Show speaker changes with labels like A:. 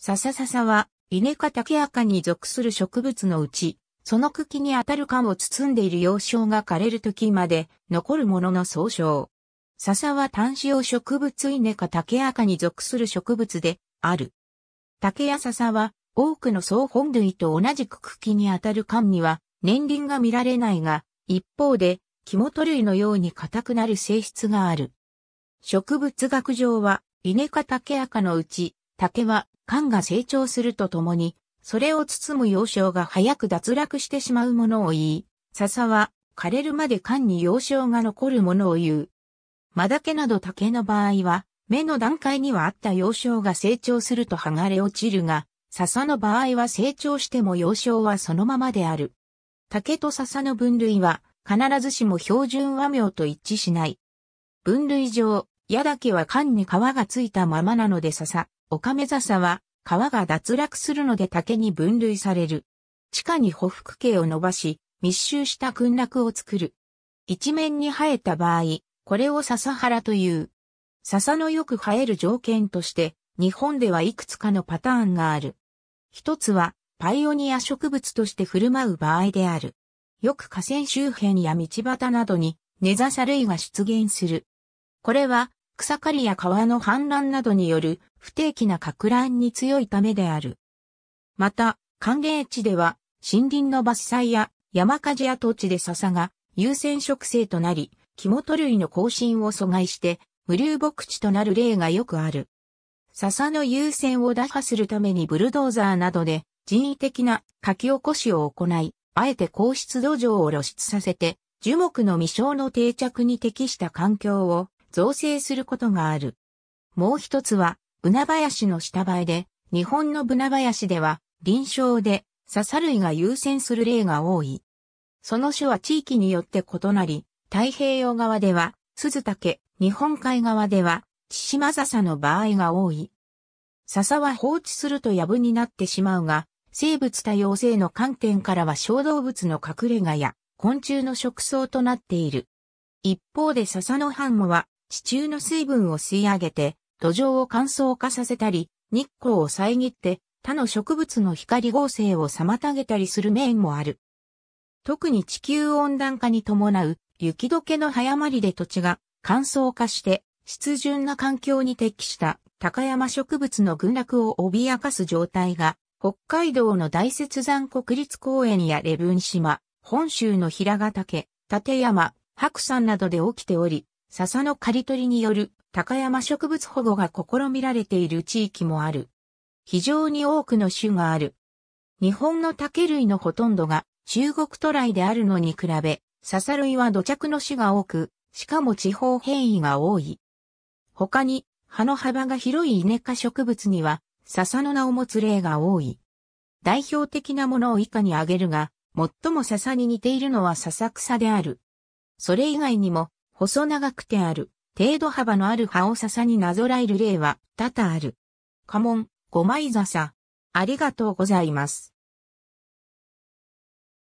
A: 笹笹は、イネ竹タケアに属する植物のうち、その茎に当たる缶を包んでいる幼少が枯れる時まで残るものの総称。笹は単子葉植物イネ竹タケアに属する植物である。竹や笹は多くの総本類と同じく茎に当たる缶には年輪が見られないが、一方で肝と類のように硬くなる性質がある。植物学上はイネ竹タケアのうち、竹は缶が成長するとともに、それを包む幼少が早く脱落してしまうものを言い、笹は枯れるまで缶に幼少が残るものを言う。マダケなど竹の場合は、目の段階にはあった幼少が成長すると剥がれ落ちるが、笹の場合は成長しても幼少はそのままである。竹と笹の分類は、必ずしも標準和名と一致しない。分類上、矢だけは缶に皮がついたままなので笹、オカメザサは、川が脱落するので竹に分類される。地下に匍匐径を伸ばし、密集した群落を作る。一面に生えた場合、これを笹原という。笹のよく生える条件として、日本ではいくつかのパターンがある。一つは、パイオニア植物として振る舞う場合である。よく河川周辺や道端などに根サ類が出現する。これは草刈りや川の氾濫などによる不定期な拡乱に強いためである。また、寒冷地では森林の伐採や山火事や土地で笹が優先植生となり、肝と類の更新を阻害して無流牧地となる例がよくある。笹の優先を打破するためにブルドーザーなどで人為的な書き起こしを行い、あえて硬質土壌を露出させて、樹木の未生の定着に適した環境を造成することがある。もう一つは、ブナ林の下映えで、日本のブナ林では、臨床で、笹類が優先する例が多い。その種は地域によって異なり、太平洋側では、鈴竹、日本海側では、千島笹の場合が多い。笹は放置するとブになってしまうが、生物多様性の観点からは小動物の隠れ家や昆虫の食草となっている。一方で笹のハンモは地中の水分を吸い上げて、土壌を乾燥化させたり、日光を遮って他の植物の光合成を妨げたりする面もある。特に地球温暖化に伴う雪解けの早まりで土地が乾燥化して湿潤な環境に適した高山植物の群落を脅かす状態が北海道の大雪山国立公園や礼文島、本州の平ヶ岳、立山、白山などで起きており、笹の刈り取りによる高山植物保護が試みられている地域もある。非常に多くの種がある。日本の竹類のほとんどが中国渡来であるのに比べ、笹類は土着の種が多く、しかも地方変異が多い。他に、葉の幅が広いイネ科植物には、笹の名を持つ例が多い。代表的なものを以下に挙げるが、最も笹に似ているのは笹草である。それ以外にも、細長くてある、程度幅のある葉を笹になぞらえる例は多々ある。家紋、五枚笹。ありがとうございます。